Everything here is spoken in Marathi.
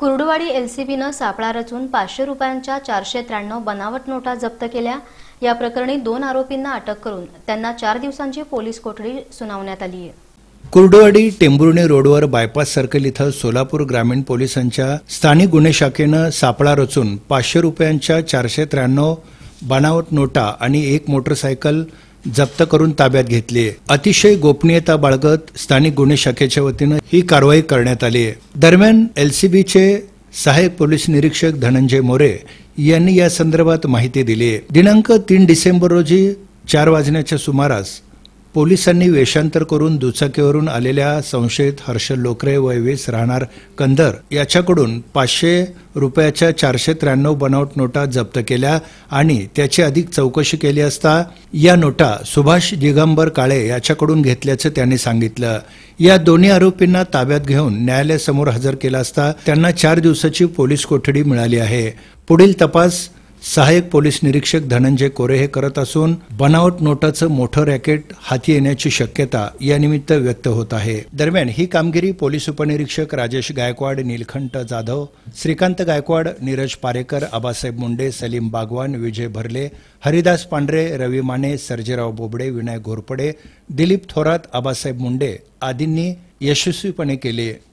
कुर्डुवाडी एलसीबीनं सापळा रचून पाचशे रुपयांच्या चारशे त्र्याण्णव बनावट नोटा जप्त केल्या या प्रकरणी दोन आरोपींना अटक करून त्यांना चार दिवसांची पोलीस कोठडी सुनावण्यात आली आहे कुर्डुवाडी टेंभुर्णी रोडवर बायपास सर्कल इथं सोलापूर ग्रामीण पोलिसांच्या स्थानिक गुन्हे शाखेनं सापळा रचून पाचशे रुपयांच्या चारशे त्र्याण्णव बनावट नोटा आणि एक मोटरसायकल जप्त करून ताब्यात घेतली अतिशय गोपनीयता बाळगत स्थानिक गुन्हे शाखेच्या वतीनं ही कारवाई करण्यात आली दरम्यान एलसीबीचे सहायक पोलीस निरीक्षक धनंजय मोरे यांनी या संदर्भात माहिती दिली दिनांक तीन डिसेंबर रोजी चार वाजण्याच्या सुमारास पोलिसांनी वेषांतर करून दुचाकीवरून आलेल्या संशयित हर्ष लोकरे वीस राहणार कंदर याच्याकडून पाचशे रुपयाच्या चारशे त्र्याण्णव बनावट नोटा जप्त केल्या आणि त्याची अधिक चौकशी केली असता या नोटा सुभाष दिगंबर काळे याच्याकडून घेतल्याचं त्यांनी सांगितलं या दोन्ही आरोपींना ताब्यात घेऊन न्यायालयासमोर हजर केला असता त्यांना चार दिवसाची पोलीस कोठडी मिळाली आहे पुढील तपास सहाय्यक पोलीस निरीक्षक धनंजय कोरे हे करत असून बनावट नोटाचं मोठं रॅकेट हाती येण्याची शक्यता यानिमित्त व्यक्त होत आहे दरम्यान ही कामगिरी पोलीस उपनिरीक्षक राजेश गायकवाड नीलकंठ जाधव श्रीकांत गायकवाड नीरज पारेकर आबासाहेब मुंडे सलीम बागवान विजय भरले हरिदास पांढरे रवी माने सर्जेराव बोबडे विनय घोरपडे दिलीप थोरात आबासाहेब मुंडे आदींनी यशस्वीपणे केले